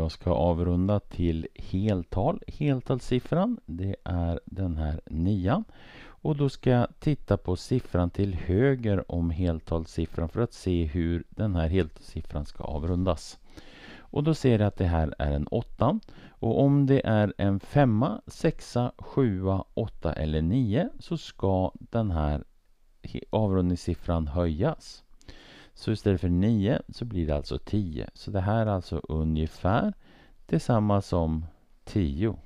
jag ska avrunda till heltal. Heltalssiffran, det är den här nian. Och då ska jag titta på siffran till höger om heltalssiffran för att se hur den här heltalssiffran ska avrundas. Och då ser jag att det här är en åtta. Och om det är en femma, sexa, sjua, åtta eller nio så ska den här avrundningssiffran höjas. Så istället för 9 så blir det alltså 10. Så det här är alltså ungefär detsamma som 10.